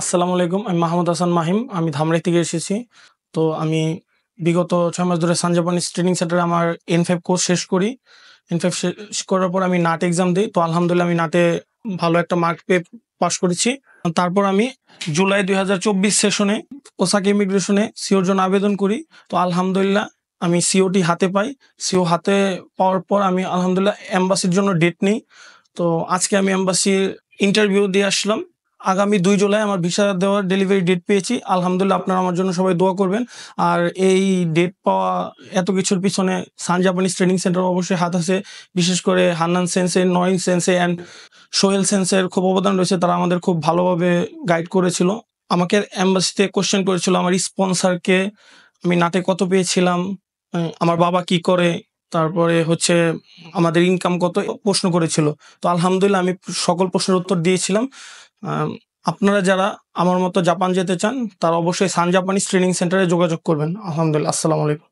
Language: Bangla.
আসসালামু আলাইকুম আমি মাহমুদ হাসান মাহিম আমি ধামরাই থেকে এসেছি তো আমি বিগত ছয় মাস ধরে সানজাপানিস ট্রেনিং সেন্টারে আমার এন ফাইভ কোর্স শেষ করি এন ফাইভ শেষ করার পর আমি নাট এক্সাম দিই তো আলহামদুলিল্লাহ আমি নাটে ভালো একটা মার্ক পেয়ে পাশ করেছি তারপর আমি জুলাই দুই হাজার চব্বিশ সেশনে ওসাকে ইমিগ্রেশনে সিওর জন্য আবেদন করি তো আলহামদুলিল্লাহ আমি সিওটি হাতে পাই সিও হাতে পাওয়ার পর আমি আলহামদুলিল্লাহ অ্যাম্বাসির জন্য ডেট নিই তো আজকে আমি অ্যাম্বাসির ইন্টারভিউ দিয়ে আসলাম আগামী দুই জুলাই আমার ভিসা দেওয়ার ডেলিভারি ডেট পেয়েছি আলহামদুলিল্লাহ আপনারা আমার জন্য সবাই দোয়া করবেন আর এই ডেট পাওয়া এত কিছুর পিছনে সান জাপানিজ ট্রেনিং সেন্টার অবশ্যই হাত আছে বিশেষ করে হান্নান সেন্সে নয়ন সেন্সে অ্যান্ড সোহেল সেন্সের খুব অবদান রয়েছে তারা আমাদের খুব ভালোভাবে গাইড করেছিল আমাকে অ্যাম্বাসিতে কোশ্চেন করেছিল আমার স্পন্সারকে আমি নাটে কত পেয়েছিলাম আমার বাবা কি করে তারপরে হচ্ছে আমাদের ইনকাম কত প্রশ্ন করেছিল তো আলহামদুলিল্লাহ আমি সকল প্রশ্নের উত্তর দিয়েছিলাম আপনারা যারা আমার মতো জাপান যেতে চান তারা অবশ্যই সান জাপানিজ ট্রেনিং সেন্টারে যোগাযোগ করবেন আলহামদুলিল্লাহ আসসালামু আলাইকুম